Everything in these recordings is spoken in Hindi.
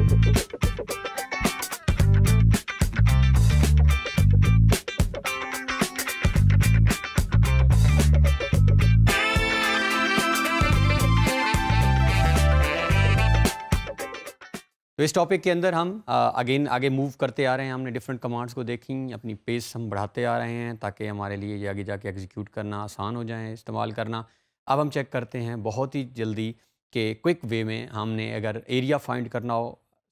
तो इस टॉपिक के अंदर हम अगेन आगे मूव करते आ रहे हैं हमने डिफरेंट कमांड्स को देखी अपनी पेस हम बढ़ाते आ रहे हैं ताकि हमारे लिए ये आगे जाके एग्जीक्यूट करना आसान हो जाए इस्तेमाल करना अब हम चेक करते हैं बहुत ही जल्दी के क्विक वे में हमने अगर एरिया फाइंड करना हो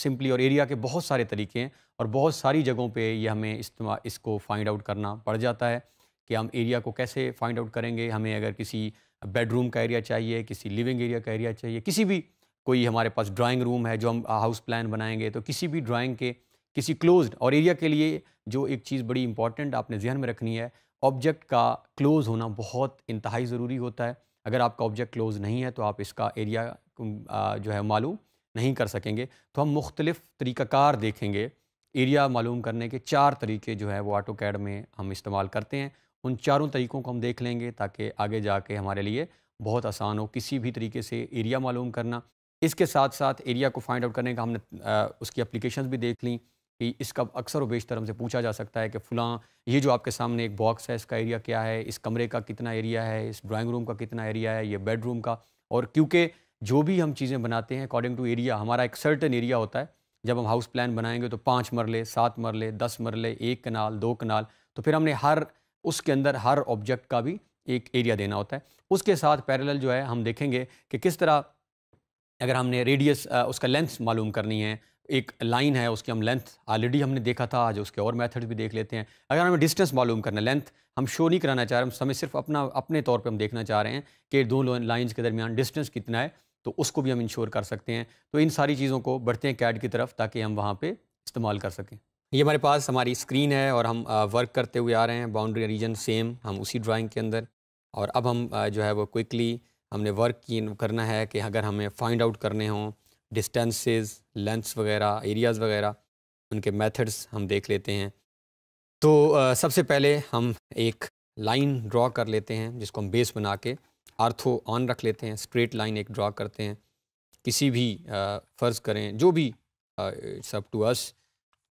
सिंपली और एरिया के बहुत सारे तरीके हैं और बहुत सारी जगहों पे ये हमें इस्तेमाल इसको फाइंड आउट करना पड़ जाता है कि हम एरिया को कैसे फाइंड आउट करेंगे हमें अगर किसी बेडरूम का एरिया चाहिए किसी लिविंग एरिया का एरिया चाहिए किसी भी कोई हमारे पास ड्राइंग रूम है जो हम हाउस प्लान बनाएंगे तो किसी भी ड्राइंग के किसी क्लोज्ड और एरिया के लिए जो एक चीज़ बड़ी इंपॉर्टेंट आपने जहन में रखनी है ऑब्जेक्ट का क्लोज़ होना बहुत इंतहाई ज़रूरी होता है अगर आपका ऑब्जेक्ट क्लोज़ नहीं है तो आप इसका एरिया जो है मालूम नहीं कर सकेंगे तो हम मुख्तलिफ़ तरीक़ाकार देखेंगे एरिया मालूम करने के चार तरीके जो है वो ऑटो कैड में हम इस्तेमाल करते हैं उन चारों तरीक़ों को हम देख लेंगे ताकि आगे जा के हमारे लिए बहुत आसान हो किसी भी तरीके से एरिया मालूम करना इसके साथ साथ एरिया को फाइंड आउट करने का हमने आ, उसकी अप्लीकेशन भी देख ली कि इसका अक्सर व बेशतर हमसे पूछा जा सकता है कि फ़लाँ ये जो आपके सामने एक बॉक्स है इसका एरिया क्या है इस कमरे का कितना एरिया है इस ड्राइंग रूम का कितना एरिया है ये बेडरूम का और क्योंकि जो भी हम चीज़ें बनाते हैं अकॉर्डिंग टू एरिया हमारा एक सर्टन एरिया होता है जब हम हाउस प्लान बनाएंगे तो पाँच मरले सात मरले दस मरले एक कनाल दो कनाल तो फिर हमने हर उसके अंदर हर ऑब्जेक्ट का भी एक एरिया देना होता है उसके साथ पैरेलल जो है हम देखेंगे कि किस तरह अगर हमने रेडियस उसका लेंथ मालूम करनी है एक लाइन है उसकी हम लेंथ ऑलरेडी हमने देखा था आज उसके और मेथड्स भी देख लेते हैं अगर हमें डिस्टेंस मालूम करना है लेंथ हम शो नहीं कराना चाह रहे हम हमें सिर्फ अपना अपने तौर पे हम देखना चाह रहे हैं कि दो लाइंस के दरमियान डिस्टेंस कितना है तो उसको भी हम इंश्योर कर सकते हैं तो इन सारी चीज़ों को बढ़ते हैं कैड की तरफ ताकि हम वहाँ पर इस्तेमाल कर सकें ये हमारे पास हमारी स्क्रीन है और हम वर्क करते हुए आ रहे हैं बाउंड्री रीजन सेम हम उसी ड्राइंग के अंदर और अब हम जो है वो क्विकली हमने वर्क की करना है कि अगर हमें फाइंड आउट करने हों डिस्टेंसेस लेंथ्स वगैरह एरियाज़ वगैरह उनके मेथड्स हम देख लेते हैं तो सबसे पहले हम एक लाइन ड्रॉ कर लेते हैं जिसको हम बेस बना के आर्थो ऑन रख लेते हैं स्ट्रेट लाइन एक ड्रा करते हैं किसी भी फ़र्ज़ करें जो भी it's up to us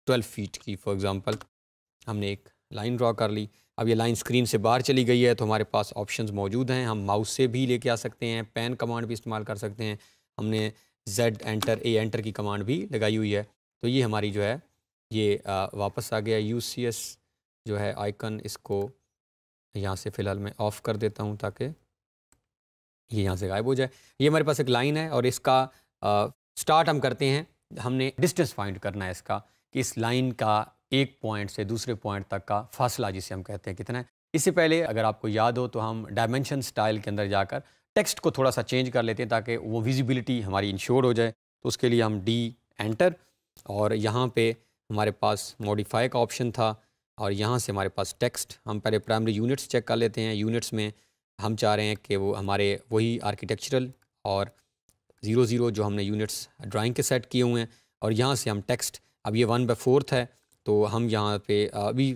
twelve feet की फॉर एग्ज़ाम्पल हमने एक लाइन ड्रा कर ली अब ये लाइन स्क्रीन से बाहर चली गई है तो हमारे पास ऑप्शंस मौजूद हैं हम माउस से भी लेके आ सकते हैं पेन कमांड भी इस्तेमाल कर सकते हैं हमने जेड एंटर ए एंटर की कमांड भी लगाई हुई है तो ये हमारी जो है ये वापस आ गया यू जो है आइकन इसको यहाँ से फ़िलहाल मैं ऑफ़ कर देता हूँ ताकि ये यहाँ से गायब हो जाए ये हमारे पास एक लाइन है और इसका स्टार्ट हम करते हैं हमने डिस्टेंस फाइंड करना है इसका कि इस लाइन का एक पॉइंट से दूसरे पॉइंट तक का फासला जिसे हम कहते हैं कितना है इससे पहले अगर आपको याद हो तो हम डायमेंशन स्टाइल के अंदर जाकर टेक्स्ट को थोड़ा सा चेंज कर लेते हैं ताकि वो विजिबिलिटी हमारी इंश्योर हो जाए तो उसके लिए हम डी एंटर और यहाँ पे हमारे पास मॉडिफाई का ऑप्शन था और यहाँ से हमारे पास टेक्स्ट हम पहले प्राइमरी यूनिट्स चेक कर लेते हैं यूनिट्स में हम चाह रहे हैं कि वो हमारे वही आर्किटेक्चरल और ज़ीरो ज़ीरो जो हमने यूनिट्स ड्राइंग के सेट किए हुए हैं और यहाँ से हम टेक्स्ट अब ये वन बाई फोर्थ है तो हम यहाँ पे अभी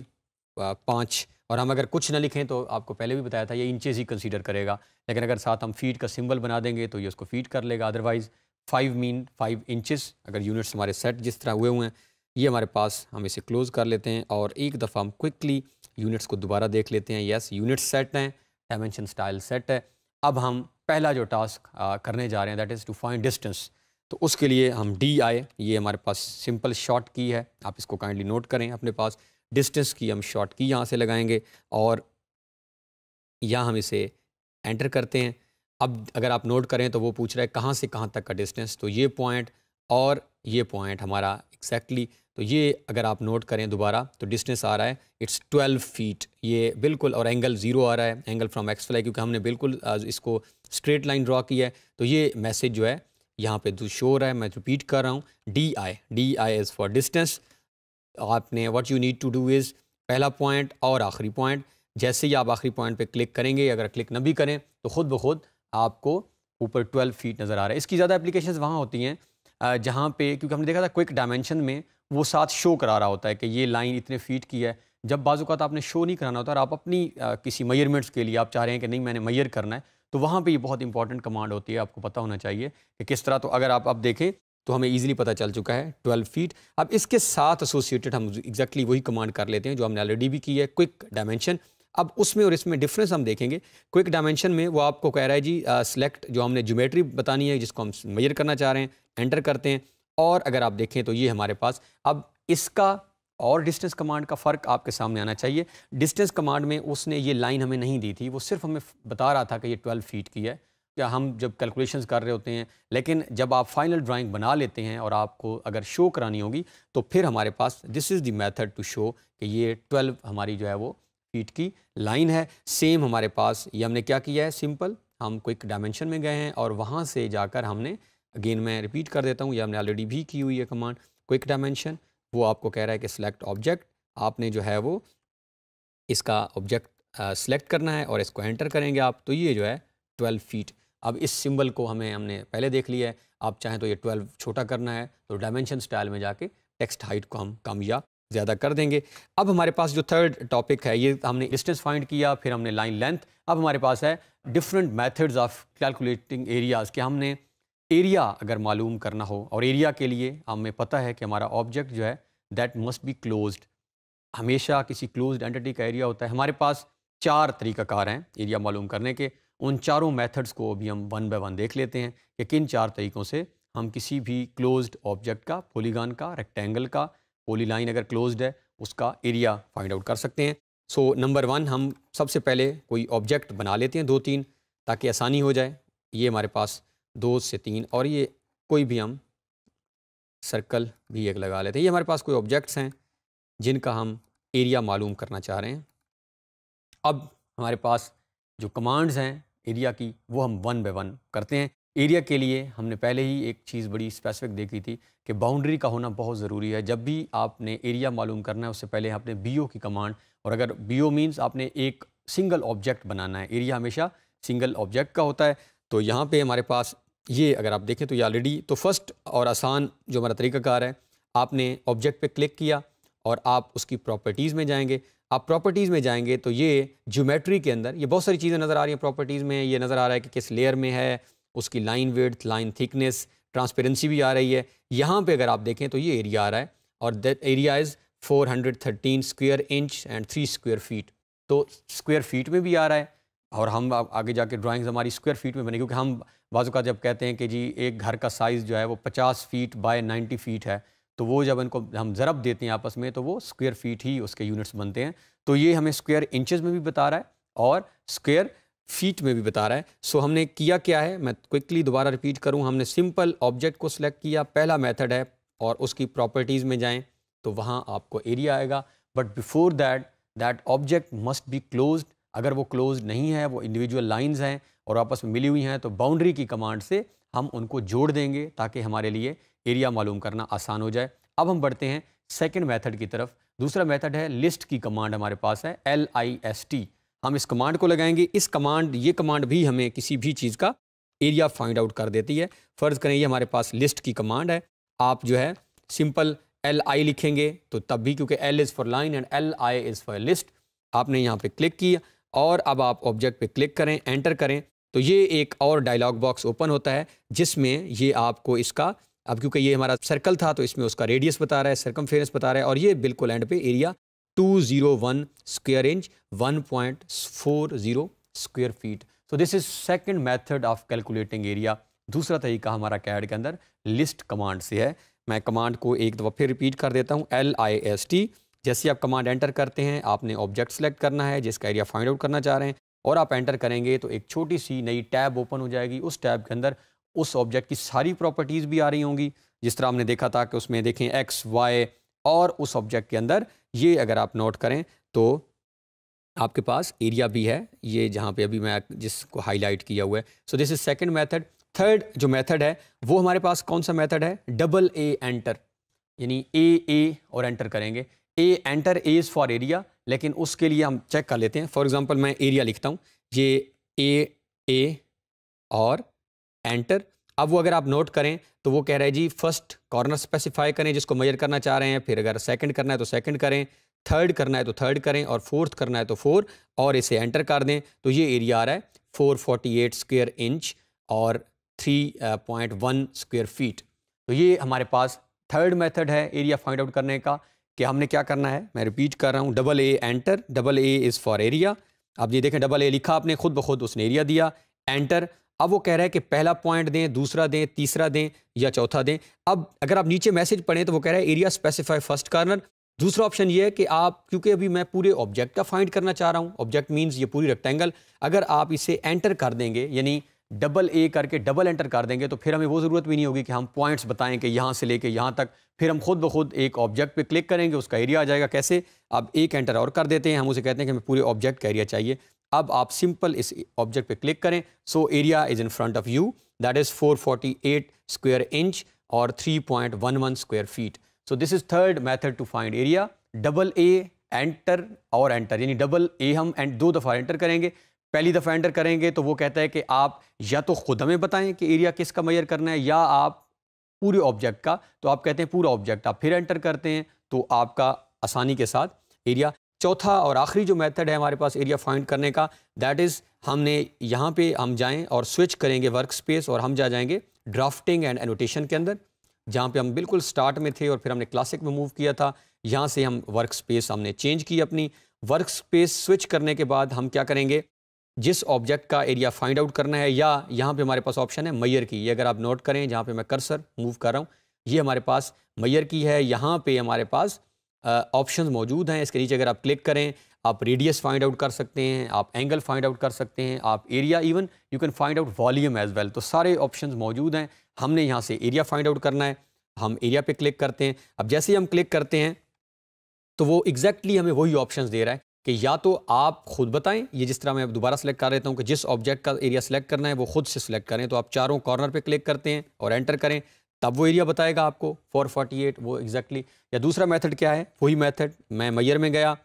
पाँच और हम अगर कुछ ना लिखें तो आपको पहले भी बताया था ये इंचेज़ ही कंसीडर करेगा लेकिन अगर साथ हम फीट का सिंबल बना देंगे तो ये उसको फीट कर लेगा otherwise five mean five inches अगर यूनिट्स हमारे सेट जिस तरह हुए हुए हैं ये हमारे पास हम इसे क्लोज़ कर लेते हैं और एक दफ़ा हम क्विकली यूनिट्स को दोबारा देख लेते हैं येस यूनिट्स सेट हैं डायमेंशन स्टाइल सेट है अब हम पहला जो टास्क करने जा रहे हैं that is to find distance तो उसके लिए हम डी आए ये हमारे पास सिंपल शॉर्ट की है आप इसको काइंडली नोट करें अपने पास डिस्टेंस की हम शॉर्ट की यहाँ से लगाएंगे और या हम इसे एंटर करते हैं अब अगर आप नोट करें तो वो पूछ रहा है कहाँ से कहाँ तक का डिस्टेंस तो ये पॉइंट और ये पॉइंट हमारा एक्जैक्टली exactly तो ये अगर आप नोट करें दोबारा तो डिस्टेंस आ रहा है इट्स 12 फीट ये बिल्कुल और एंगल ज़ीरो आ रहा है एंगल फ्रॉम एक्स फ्लाई क्योंकि हमने बिल्कुल इसको स्ट्रेट लाइन ड्रा किया है तो ये मैसेज जो है यहाँ पे शो शोर रहा है मैं रिपीट कर रहा हूँ D I D I is for distance आपने what you need to do is पहला पॉइंट और आखिरी पॉइंट जैसे ही आप आखिरी पॉइंट पर क्लिक करेंगे अगर क्लिक न भी करें तो ख़ुद ब खुद आपको ऊपर ट्वेल्व फीट नज़र आ रहा है इसकी ज़्यादा एप्लीकेशन वहाँ होती हैं जहाँ पे क्योंकि हमने देखा था क्विक डायमेंशन में वो साथ शो करा रहा होता है कि ये लाइन इतने फीट की है जब बाज़ात तो आपने शो नहीं कराना होता और आप अपनी आ, किसी मयरमेंट्स के लिए आप चाह रहे हैं कि नहीं मैंने मैयर करना है तो वहाँ पे ये बहुत इंपॉर्टेंट कमांड होती है आपको पता होना चाहिए कि किस तरह तो अगर आप अब देखें तो हमें ईजिली पता चल चुका है ट्वेल्व फीट अब इसके साथ एसोसिएटेड हम एग्जैक्टली वही कमांड कर लेते हैं जो हमने ऑलरेडी भी की है क्विक डायमेंशन अब उसमें और इसमें डिफरेंस हम देखेंगे क्विक डायमेंशन में वो आपको कह रहा है जी सेलेक्ट जो हमने ज्योमेट्री बतानी है जिसको हम मेजर करना चाह रहे हैं एंटर करते हैं और अगर आप देखें तो ये हमारे पास अब इसका और डिस्टेंस कमांड का फ़र्क आपके सामने आना चाहिए डिस्टेंस कमांड में उसने ये लाइन हमें नहीं दी थी वो सिर्फ हमें बता रहा था कि ये 12 फीट की है या हम जब कैलकुलेशन कर रहे होते हैं लेकिन जब आप फाइनल ड्राइंग बना लेते हैं और आपको अगर शो करानी होगी तो फिर हमारे पास this is the method to show कि ये ट्वेल्व हमारी जो है वो फीट की लाइन है सेम हमारे पास ये हमने क्या किया है सिंपल हम क्विक डायमेंशन में गए हैं और वहाँ से जाकर हमने अगेन मैं रिपीट कर देता हूँ ये हमने ऑलरेडी भी की हुई है कमांड क्विक डायमेंशन वो आपको कह रहा है कि सिलेक्ट ऑब्जेक्ट आपने जो है वो इसका ऑब्जेक्ट सेलेक्ट करना है और इसको एंटर करेंगे आप तो ये जो है ट्वेल्व फीट अब इस सिंबल को हमें हमने पहले देख लिया है आप चाहें तो ये ट्वेल्व छोटा करना है तो डायमेंशन स्टाइल में जाके टेक्स्ट हाइट को हम कम या ज़्यादा कर देंगे अब हमारे पास जो थर्ड टॉपिक है ये हमने डिस्टेंस फाइंड किया फिर हमने लाइन लेंथ अब हमारे पास है different methods of calculating areas के हमने एरिया अगर मालूम करना हो और एरिया के लिए हमें पता है कि हमारा ऑब्जेक्ट जो है दैट मस्ट बी क्लोज्ड हमेशा किसी क्लोज्ड एंटिटी का एरिया होता है हमारे पास चार तरीक़ाकार हैं एरिया मालूम करने के उन चारों मेथड्स को अभी हम वन बाय वन देख लेते हैं कि किन चार तरीक़ों से हम किसी भी क्लोज्ड ऑब्जेक्ट का पोलीगान का रेक्टेंगल का पोली लाइन अगर क्लोज्ड है उसका एरिया फाइंड आउट कर सकते हैं सो नंबर वन हम सबसे पहले कोई ऑब्जेक्ट बना लेते हैं दो तीन ताकि आसानी हो जाए ये हमारे पास दो से तीन और ये कोई भी हम सर्कल भी एक लगा लेते हैं ये हमारे पास कोई ऑब्जेक्ट्स हैं जिनका हम एरिया मालूम करना चाह रहे हैं अब हमारे पास जो कमांड्स हैं एरिया की वो हम वन बाय वन करते हैं एरिया के लिए हमने पहले ही एक चीज़ बड़ी स्पेसिफिक देखी थी कि बाउंड्री का होना बहुत ज़रूरी है जब भी आपने एरिया मालूम करना है उससे पहले आपने बी की कमांड और अगर बी ओ आपने एक सिंगल ऑब्जेक्ट बनाना है एरिया हमेशा सिंगल ऑब्जेक्ट का होता है तो यहाँ पे हमारे पास ये अगर आप देखें तो ये ऑलरेडी तो फर्स्ट और आसान जो हमारा तरीकाकार है आपने ऑब्जेक्ट पे क्लिक किया और आप उसकी प्रॉपर्टीज़ में जाएंगे आप प्रॉपर्टीज़ में जाएंगे तो ये ज्योमेट्री के अंदर ये बहुत सारी चीज़ें नज़र आ रही हैं प्रॉपर्टीज़ में ये नज़र आ रहा है कि किस लेयर में है उसकी line width line thickness transparency भी आ रही है यहाँ पर अगर आप देखें तो ये एरिया आ रहा है और that area is four hundred thirteen inch and three square feet तो स्क्वेयर फीट में भी आ रहा है और हम आगे जाके ड्राइंग्स हमारी स्क्वायर फीट में बने क्योंकि हम बाज़ू का जब कहते हैं कि जी एक घर का साइज़ जो है वो पचास फीट बाय नाइन्टी फीट है तो वो जब इनको हम ज़रब देते हैं आपस में तो वो स्क्वायर फीट ही उसके यूनिट्स बनते हैं तो ये हमें स्क्वायर इंचज़ में भी बता रहा है और स्क्वायर फीट में भी बता रहा है सो हमने किया क्या है मैं क्विकली दोबारा रिपीट करूँ हमने सिंपल ऑब्जेक्ट को सिलेक्ट किया पहला मेथड है और उसकी प्रॉपर्टीज़ में जाएँ तो वहाँ आपको एरिया आएगा but before that that object must be closed अगर वो क्लोज नहीं है वो इंडिविजुअल लाइंस हैं और आपस में मिली हुई हैं तो बाउंड्री की कमांड से हम उनको जोड़ देंगे ताकि हमारे लिए एरिया मालूम करना आसान हो जाए अब हम बढ़ते हैं सेकेंड मैथड की तरफ दूसरा मैथड है लिस्ट की कमांड हमारे पास है एल आई एस टी हम इस कमांड को लगाएंगे इस कमांड ये कमांड भी हमें किसी भी चीज़ का एरिया फाइंड आउट कर देती है फ़र्ज़ करें ये हमारे पास लिस्ट की कमांड है आप जो है सिंपल एल आई लिखेंगे तो तब भी क्योंकि L is for line and L I is for list आपने यहाँ पे क्लिक किया और अब आप ऑब्जेक्ट पे क्लिक करें एंटर करें तो ये एक और डायलॉग बॉक्स ओपन होता है जिसमें ये आपको इसका अब क्योंकि ये हमारा सर्कल था तो इसमें उसका रेडियस बता रहा है सर्कम बता रहा है और ये बिल्कुल एंड पे area 201 square inch zero square feet so this is second method of calculating area दूसरा तरीका हमारा कैड के अंदर लिस्ट कमांड से है मैं कमांड को एक दफ़ा फिर रिपीट कर देता हूँ एल आई एस टी जैसे आप कमांड एंटर करते हैं आपने ऑब्जेक्ट सेलेक्ट करना है जिसका एरिया फाइंड आउट करना चाह रहे हैं और आप एंटर करेंगे तो एक छोटी सी नई टैब ओपन हो जाएगी उस टैब के अंदर उस ऑब्जेक्ट की सारी प्रॉपर्टीज़ भी आ रही होंगी जिस तरह हमने देखा था कि उसमें देखें एक्स वाई और उस ऑब्जेक्ट के अंदर ये अगर आप नोट करें तो आपके पास एरिया भी है ये जहाँ पे अभी मैं जिसको हाईलाइट किया हुआ है so this is second method third जो मेथड है वो हमारे पास कौन सा मेथड है डबल ए एंटर यानी ए ए और एंटर करेंगे A enter A is for area लेकिन उसके लिए हम चेक कर लेते हैं फॉर एग्ज़ाम्पल मैं एरिया लिखता हूँ ये ए ए और एंटर अब वो अगर आप नोट करें तो वो कह रहा है जी फर्स्ट कॉर्नर स्पेसिफाई करें जिसको मेजर करना चाह रहे हैं फिर अगर सेकंड करना है तो सेकंड करें थर्ड करना है तो थर्ड करें और फोर्थ करना है तो फोर और इसे एंटर कर दें तो ये एरिया आ रहा है four forty eight square inch और three point one square feet तो ये हमारे पास थर्ड मेथड है एरिया फाइंड आउट करने का कि हमने क्या करना है मैं रिपीट कर रहा हूँ double A enter double A is for area अब ये देखें डबल ए लिखा आपने खुद ब खुद उसने एरिया दिया एंटर अब वो कह रहा है कि पहला पॉइंट दें दूसरा दें तीसरा दें या चौथा दें अब अगर आप नीचे मैसेज पढ़ें तो वो कह रहा है एरिया स्पेसिफाई फर्स्ट कार्नर दूसरा ऑप्शन ये है कि आप क्योंकि अभी मैं पूरे ऑब्जेक्ट का फाइंड करना चाह रहा हूँ ऑब्जेक्ट मीन्स ये पूरी रेक्टेंगल अगर आप इसे एंटर कर देंगे यानी डबल ए करके डबल एंटर कर देंगे तो फिर हमें वो ज़रूरत भी नहीं होगी कि हम पॉइंट्स बताएं कि यहाँ से लेके यहाँ तक फिर हम खुद ब खुद एक ऑब्जेक्ट पे क्लिक करेंगे उसका एरिया आ जाएगा कैसे अब एक एंटर और कर देते हैं हम उसे कहते हैं कि हमें पूरे ऑब्जेक्ट का एरिया चाहिए अब आप सिंपल इस ऑब्जेक्ट पर क्लिक करें so area is in front of you that is four square inch और three square feet so this is third method to find area double A enter और एंटर यानी डबल ए हम एंड दो दफ़ा एंटर करेंगे पहली दफ़ा एंटर करेंगे तो वो कहता है कि आप या तो खुद हमें बताएं कि एरिया किसका मैयर करना है या आप पूरे ऑब्जेक्ट का तो आप कहते हैं पूरा ऑब्जेक्ट आप फिर एंटर करते हैं तो आपका आसानी के साथ एरिया चौथा और आखिरी जो मेथड है हमारे पास एरिया फाइंड करने का दैट इज़ हमने यहाँ पे हम जाएं और स्विच करेंगे वर्क स्पेस और हम जा जाएंगे ड्राफ्टिंग एंड एनोटेशन के अंदर जहाँ पे हम बिल्कुल स्टार्ट में थे और फिर हमने क्लासिक में मूव किया था यहाँ से हम वर्क स्पेस हमने चेंज की अपनी वर्क स्पेस स्विच करने के बाद हम क्या करेंगे जिस ऑब्जेक्ट का एरिया फाइंड आउट करना है या यहाँ पे हमारे पास ऑप्शन है मैयर की ये अगर आप नोट करें जहाँ पे मैं कर्सर मूव कर रहा हूँ ये हमारे पास मैयर की है यहाँ पे हमारे पास ऑप्शंस मौजूद हैं इसके नीचे अगर आप क्लिक करें आप रेडियस फाइंड आउट कर सकते हैं आप एंगल फाइंड आउट कर सकते हैं आप area even you can find out volume as well तो सारे ऑप्शन मौजूद हैं हमने यहाँ से एरिया फाइंड आउट करना है हम एरिया पर क्लिक करते हैं अब जैसे ही हम क्लिक करते हैं तो वो एग्जैक्टली exactly हमें वही ऑप्शंस दे रहा है कि या तो आप खुद बताएं ये जिस तरह मैं दोबारा सेलेक्ट कर लेता हूँ कि जिस ऑब्जेक्ट का एरिया सेलेक्ट करना है वो खुद से सिलेक्ट करें तो आप चारों कॉर्नर पे क्लिक करते हैं और एंटर करें तब वो एरिया बताएगा आपको 448 वो एग्जैक्टली exactly. या दूसरा मेथड क्या है वही मेथड मैं मैयर में गया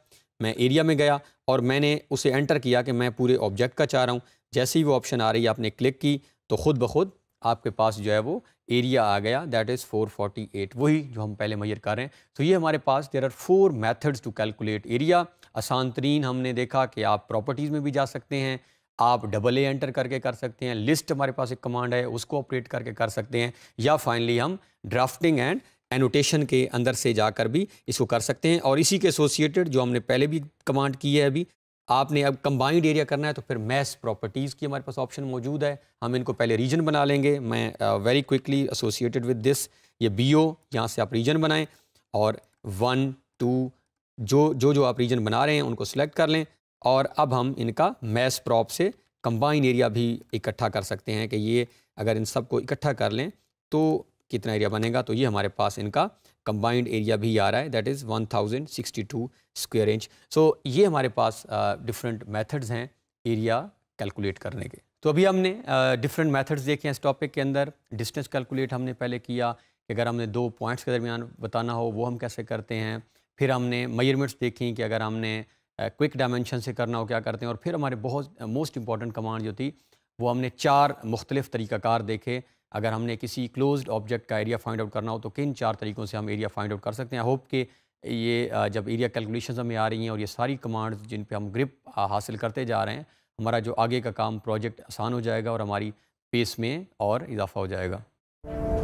मैं एरिया में गया और मैंने उसे एंटर किया कि मैं पूरे ऑब्जेक्ट का चाह रहा हूँ जैसे ही वो ऑप्शन आ रही है आपने क्लिक की तो ख़ुद ब खुद आपके पास जो है वो एरिया आ गया दैट इज़ 448 वही जो हम पहले मैयर कर रहे हैं तो ये हमारे पास there are four methods to calculate area आसान तरीन हमने देखा कि आप प्रॉपर्टीज़ में भी जा सकते हैं आप डबल ए एंटर करके कर सकते हैं लिस्ट हमारे पास एक कमांड है उसको ऑपरेट करके कर सकते हैं या फाइनली हम ड्राफ्टिंग एंड एनोटेशन के अंदर से जाकर भी इसको कर सकते हैं और इसी के एसोसिएटेड जो हमने पहले भी कमांड की है अभी आपने अब कंबाइंड एरिया करना है तो फिर मैस प्रॉपर्टीज़ की हमारे पास ऑप्शन मौजूद है हम इनको पहले रीजन बना लेंगे मैं very quickly associated with this ये बी ओ यहाँ से आप रीजन बनाएं और वन टू जो जो जो आप रीजन बना रहे हैं उनको सिलेक्ट कर लें और अब हम इनका मैस प्रॉप से कंबाइन एरिया भी इकट्ठा कर सकते हैं कि ये अगर इन सबको इकट्ठा कर लें तो कितना एरिया बनेगा तो ये हमारे पास इनका कंबाइंड एरिया भी आ रहा है that is 1062 square inch so ये हमारे पास डिफरेंट uh, मेथड्स हैं एरिया कैलकुलेट करने के तो अभी हमने डिफरेंट uh, मेथड्स देखे हैं इस टॉपिक के अंदर डिस्टेंस कैलकुलेट हमने पहले किया कि अगर हमने दो पॉइंट्स के दरमियान बताना हो वो हम कैसे करते हैं फिर हमने मयरमेंट्स देखी कि अगर हमने क्विक डायमेंशन से करना हो क्या करते हैं और फिर हमारे बहुत मोस्ट इंपॉर्टेंट कमांड जो थी वो हमने चार मुख्तलिफ तरीक़ाकार देखे अगर हमने किसी क्लोज्ड ऑब्जेक्ट का एरिया फाइंड आउट करना हो तो किन चार तरीक़ों से हम एरिया फाइंड आउट कर सकते हैं आई होप कि ये जब एरिया कैलकुलेशन हमें आ रही हैं और ये सारी कमांड्स जिन पर हम ग्रिप हासिल करते जा रहे हैं हमारा जो आगे का काम प्रोजेक्ट आसान हो जाएगा और हमारी पेस में और इजाफा हो जाएगा